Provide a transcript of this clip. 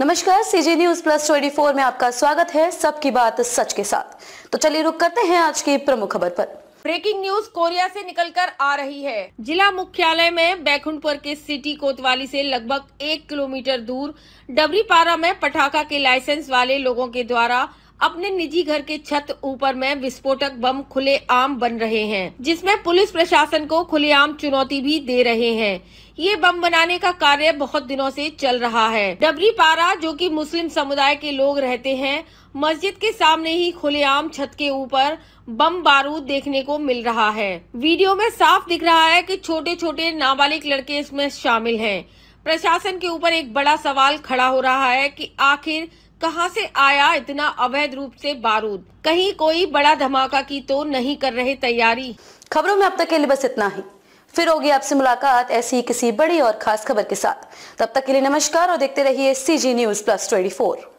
नमस्कार CG news plus 24 में आपका स्वागत है सबकी बात सच के साथ तो चलिए रुक करते हैं आज की प्रमुख खबर पर ब्रेकिंग न्यूज कोरिया से निकलकर आ रही है जिला मुख्यालय में बैकुंठपुर के सिटी कोतवाली से लगभग एक किलोमीटर दूर डबरीपारा में पटाखा के लाइसेंस वाले लोगों के द्वारा अपने निजी घर के छत ऊपर में विस्फोटक बम खुलेआम बन रहे हैं जिसमें पुलिस प्रशासन को खुलेआम चुनौती भी दे रहे हैं ये बम बनाने का कार्य बहुत दिनों से चल रहा है डबरी पारा जो कि मुस्लिम समुदाय के लोग रहते हैं मस्जिद के सामने ही खुलेआम छत के ऊपर बम बारूद देखने को मिल रहा है वीडियो में साफ दिख रहा है कि छोटे छोटे नाबालिग लड़के इसमें शामिल हैं। प्रशासन के ऊपर एक बड़ा सवाल खड़ा हो रहा है कि आखिर कहां से आया इतना अवैध रूप से बारूद कहीं कोई बड़ा धमाका की तो नहीं कर रहे तैयारी खबरों में अब तक के लिए बस इतना ही फिर होगी आपसे मुलाकात ऐसी किसी बड़ी और खास खबर के साथ तब तक के लिए नमस्कार और देखते रहिए C G news plus twenty